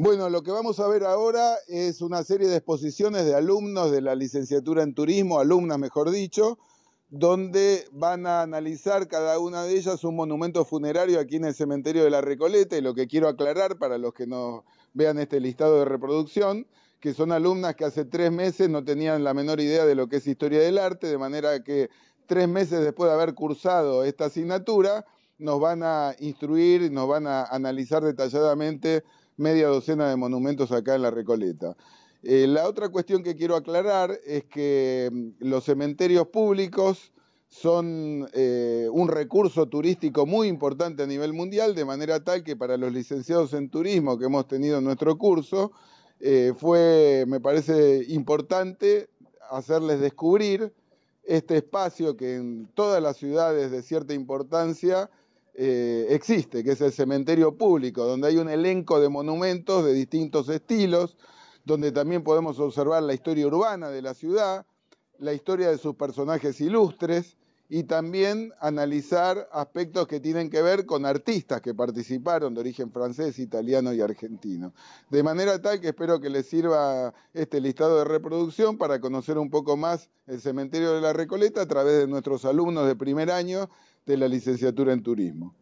Bueno, lo que vamos a ver ahora es una serie de exposiciones de alumnos de la licenciatura en turismo, alumnas mejor dicho, donde van a analizar cada una de ellas un monumento funerario aquí en el cementerio de la Recoleta y lo que quiero aclarar para los que no vean este listado de reproducción, que son alumnas que hace tres meses no tenían la menor idea de lo que es historia del arte, de manera que tres meses después de haber cursado esta asignatura, nos van a instruir, y nos van a analizar detalladamente media docena de monumentos acá en la Recoleta. Eh, la otra cuestión que quiero aclarar es que mm, los cementerios públicos son eh, un recurso turístico muy importante a nivel mundial, de manera tal que para los licenciados en turismo que hemos tenido en nuestro curso, eh, fue, me parece importante hacerles descubrir este espacio que en todas las ciudades de cierta importancia eh, existe, que es el cementerio público, donde hay un elenco de monumentos de distintos estilos, donde también podemos observar la historia urbana de la ciudad, la historia de sus personajes ilustres y también analizar aspectos que tienen que ver con artistas que participaron de origen francés, italiano y argentino. De manera tal que espero que les sirva este listado de reproducción para conocer un poco más el cementerio de la Recoleta a través de nuestros alumnos de primer año de la licenciatura en turismo.